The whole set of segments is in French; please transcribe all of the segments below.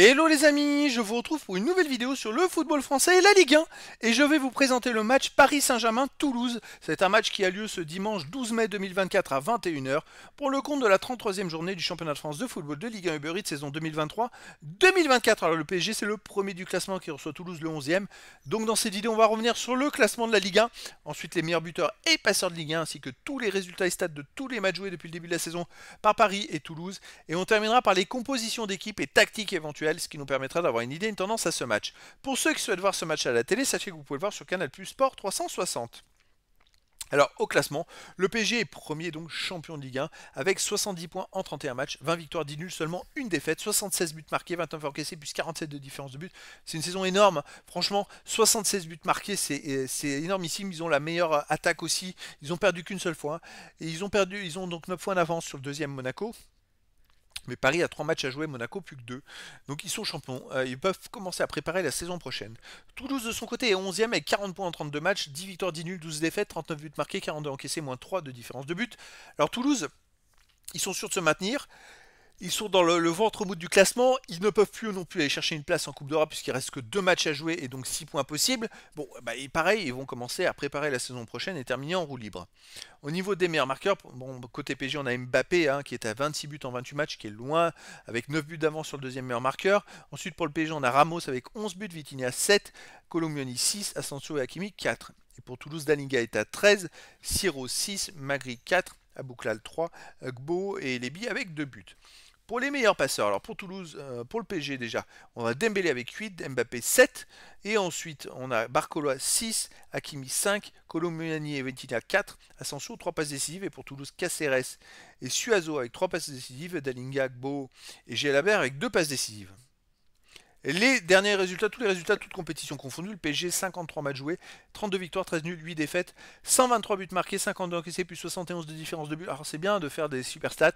Hello les amis, je vous retrouve pour une nouvelle vidéo sur le football français et la Ligue 1 et je vais vous présenter le match Paris Saint-Germain-Toulouse. C'est un match qui a lieu ce dimanche 12 mai 2024 à 21h pour le compte de la 33e journée du championnat de France de football de Ligue 1 Uber Eats saison 2023-2024. Alors le PSG c'est le premier du classement qui reçoit Toulouse le 11e. Donc dans cette vidéo on va revenir sur le classement de la Ligue 1, ensuite les meilleurs buteurs et passeurs de Ligue 1 ainsi que tous les résultats et stats de tous les matchs joués depuis le début de la saison par Paris et Toulouse et on terminera par les compositions d'équipes et tactiques éventuelles ce qui nous permettra d'avoir une idée, une tendance à ce match. Pour ceux qui souhaitent voir ce match à la télé, sachez que vous pouvez le voir sur Canal Plus Sport 360. Alors au classement, le pg est premier donc champion de Ligue 1 avec 70 points en 31 matchs, 20 victoires, 10 nuls, seulement une défaite, 76 buts marqués, 29 encaissés, plus 47 de différence de but. C'est une saison énorme, franchement, 76 buts marqués, euh, c'est énormissime. Ils ont la meilleure attaque aussi. Ils ont perdu qu'une seule fois. Hein. Et ils ont perdu, ils ont donc 9 points d'avance sur le deuxième Monaco. Mais Paris a 3 matchs à jouer, Monaco plus que 2. Donc ils sont champions. Euh, ils peuvent commencer à préparer la saison prochaine. Toulouse de son côté est 11 e avec 40 points en 32 matchs, 10 victoires, 10 nuls, 12 défaites, 39 buts marqués, 42 encaissés, moins 3 de différence de but. Alors Toulouse, ils sont sûrs de se maintenir. Ils sont dans le, ventre mou du classement. Ils ne peuvent plus non plus aller chercher une place en Coupe d'Europe puisqu'il reste que deux matchs à jouer et donc 6 points possibles. Bon, bah, et pareil, ils vont commencer à préparer la saison prochaine et terminer en roue libre. Au niveau des meilleurs marqueurs, bon, côté PG, on a Mbappé hein, qui est à 26 buts en 28 matchs, qui est loin, avec 9 buts d'avance sur le deuxième meilleur marqueur. Ensuite, pour le PG, on a Ramos avec 11 buts, Vitinha 7, Colombioni 6, Asensio et Hakimi 4. Et pour Toulouse, Dalinga est à 13, Siro 6, Magri 4, Abouklal 3, Gbo et Lebi avec 2 buts. Pour les meilleurs passeurs, alors pour Toulouse, euh, pour le PG déjà, on a Dembélé avec 8, Mbappé 7, et ensuite on a Barcolois 6, Hakimi 5, Colombiani et Ventina 4, Asensio 3 passes décisives, et pour Toulouse Caceres et Suazo avec 3 passes décisives, Dalinga, Gbo et Gélabert avec 2 passes décisives. Les derniers résultats, tous les résultats, toutes compétitions confondues, le PSG 53 matchs joués, 32 victoires, 13 nuls, 8 défaites, 123 buts marqués, 52 encaissés, plus 71 de différence de buts. Alors c'est bien de faire des super stats,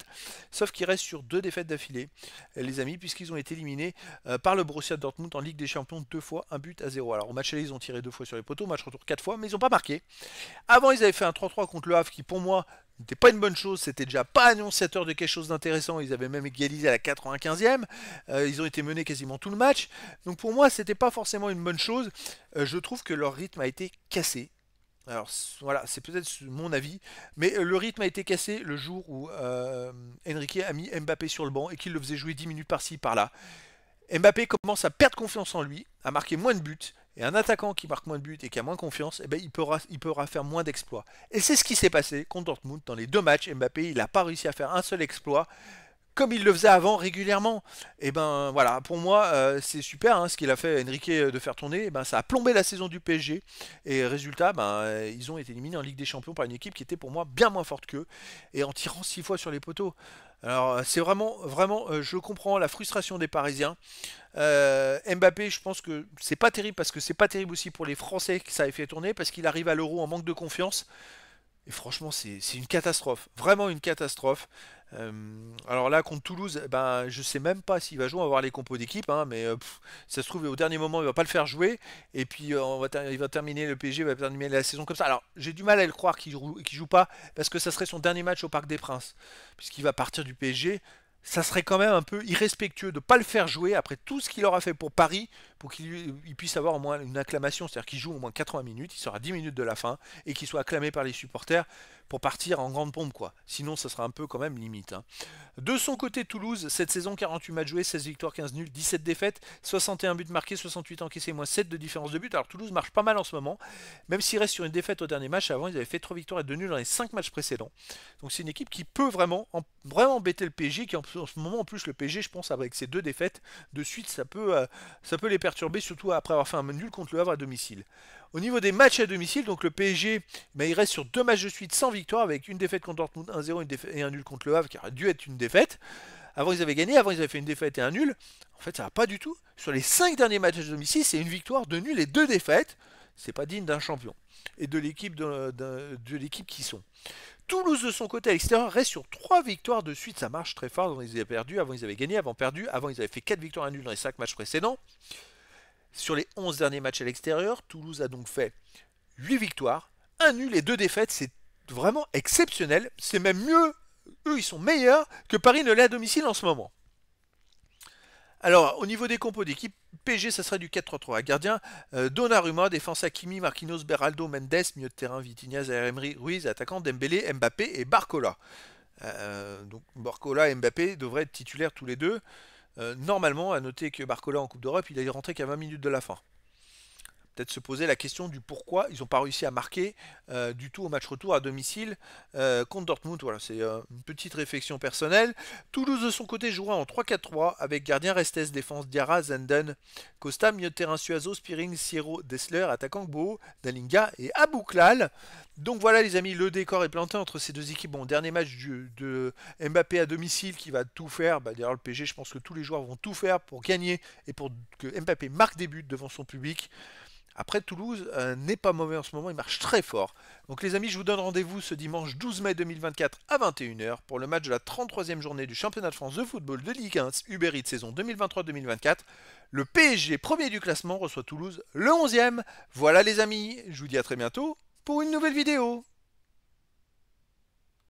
sauf qu'ils restent sur deux défaites d'affilée, les amis, puisqu'ils ont été éliminés euh, par le Borussia Dortmund en Ligue des Champions deux fois, un but à zéro. Alors au match aller, ils ont tiré deux fois sur les poteaux, match retour quatre fois, mais ils n'ont pas marqué. Avant, ils avaient fait un 3-3 contre le Havre qui, pour moi, n'était pas une bonne chose, c'était déjà pas annonciateur de quelque chose d'intéressant, ils avaient même égalisé à la 95e, euh, ils ont été menés quasiment tout le match, donc pour moi c'était pas forcément une bonne chose, euh, je trouve que leur rythme a été cassé. Alors voilà, c'est peut-être mon avis, mais euh, le rythme a été cassé le jour où Enrique a mis Mbappé sur le banc et qu'il le faisait jouer 10 minutes par-ci par-là. Mbappé commence à perdre confiance en lui, à marquer moins de buts, et un attaquant qui marque moins de buts et qui a moins confiance, eh ben, il, pourra, il pourra faire moins d'exploits. Et c'est ce qui s'est passé contre Dortmund dans les deux matchs. Mbappé, il n'a pas réussi à faire un seul exploit comme il le faisait avant régulièrement. Et eh ben voilà, pour moi, euh, c'est super hein, ce qu'il a fait Enrique euh, de faire tourner. Eh ben, ça a plombé la saison du PSG. Et résultat, ben, euh, ils ont été éliminés en Ligue des Champions par une équipe qui était pour moi bien moins forte qu'eux. Et en tirant six fois sur les poteaux. Alors c'est vraiment, vraiment, je comprends la frustration des Parisiens. Mbappé, je pense que c'est pas terrible parce que c'est pas terrible aussi pour les Français que ça ait fait tourner parce qu'il arrive à l'Euro en manque de confiance. Et franchement, c'est une catastrophe. Vraiment une catastrophe. Euh, alors là, contre Toulouse, eh ben, je sais même pas s'il va jouer. On va voir les compos d'équipe. Hein, mais euh, ça se trouve, au dernier moment, il va pas le faire jouer. Et puis, euh, on va il va terminer le PSG, va terminer la saison comme ça. Alors, j'ai du mal à le croire qu'il joue, joue pas. Parce que ça serait son dernier match au Parc des Princes. Puisqu'il va partir du PSG. Ça serait quand même un peu irrespectueux de ne pas le faire jouer après tout ce qu'il aura fait pour Paris pour qu'il puisse avoir au moins une acclamation, c'est-à-dire qu'il joue au moins 80 minutes, il sera 10 minutes de la fin, et qu'il soit acclamé par les supporters pour partir en grande pompe, quoi. Sinon, ça sera un peu quand même limite. Hein. De son côté, Toulouse, cette saison, 48 matchs joués, 16 victoires, 15 nuls, 17 défaites, 61 buts marqués, 68 encaissés, moins 7 de différence de buts. Alors Toulouse marche pas mal en ce moment, même s'il reste sur une défaite au dernier match, avant ils avaient fait 3 victoires et 2 nuls dans les 5 matchs précédents. Donc c'est une équipe qui peut vraiment, vraiment embêter le PSG, qui en, ce moment en plus le PSG, je pense, avec ses deux défaites de suite, ça peut, euh, ça peut les perdre surtout après avoir fait un nul contre le Havre à domicile. Au niveau des matchs à domicile, donc le PSG, mais ben, il reste sur deux matchs de suite sans victoire, avec une défaite contre Dortmund 1-0 et un nul contre le Havre, qui aurait dû être une défaite. Avant, ils avaient gagné, avant, ils avaient fait une défaite et un nul. En fait, ça va pas du tout. Sur les cinq derniers matchs à domicile, c'est une victoire, de nul et deux défaites. C'est pas digne d'un champion et de l'équipe de, l'équipe qui sont. Toulouse de son côté à l'extérieur reste sur trois victoires de suite, ça marche très fort. Avant ils avaient perdu, avant ils avaient gagné, avant perdu, avant ils avaient fait quatre victoires à nul dans les cinq matchs précédents. Sur les 11 derniers matchs à l'extérieur, Toulouse a donc fait 8 victoires, 1 nul et 2 défaites. C'est vraiment exceptionnel. C'est même mieux, eux ils sont meilleurs que Paris ne l'est à domicile en ce moment. Alors, au niveau des compos d'équipe, PG, ça serait du 4-3-3. gardien, euh, Donnarumma, défense Kimi, Marquinhos, Beraldo, Mendes, milieu de terrain, Vitinha, R.M. Ruiz, attaquant, Dembélé, Mbappé et Barcola. Euh, donc Barcola et Mbappé devraient être titulaires tous les deux. Euh, normalement, à noter que Barcola en Coupe d'Europe, il est rentré qu'à 20 minutes de la fin peut-être se poser la question du pourquoi ils n'ont pas réussi à marquer euh, du tout au match retour à domicile euh, contre Dortmund. Voilà, c'est euh, une petite réflexion personnelle. Toulouse de son côté jouera en 3-4-3 avec gardien Restes, défense Diarra, Zenden, Costa, milieu terrain Suazo, Spiring, Siro, Desler attaquant Bo, Dalinga et Abouklal. Donc voilà les amis, le décor est planté entre ces deux équipes. Bon, dernier match de Mbappé à domicile qui va tout faire. Bah, d'ailleurs le PG, je pense que tous les joueurs vont tout faire pour gagner et pour que Mbappé marque des buts devant son public. Après, Toulouse euh, n'est pas mauvais en ce moment, il marche très fort. Donc les amis, je vous donne rendez-vous ce dimanche 12 mai 2024 à 21h pour le match de la 33e journée du championnat de France de football de Ligue 1 Uber Eats saison 2023-2024. Le PSG, premier du classement, reçoit Toulouse le 11e. Voilà les amis, je vous dis à très bientôt pour une nouvelle vidéo.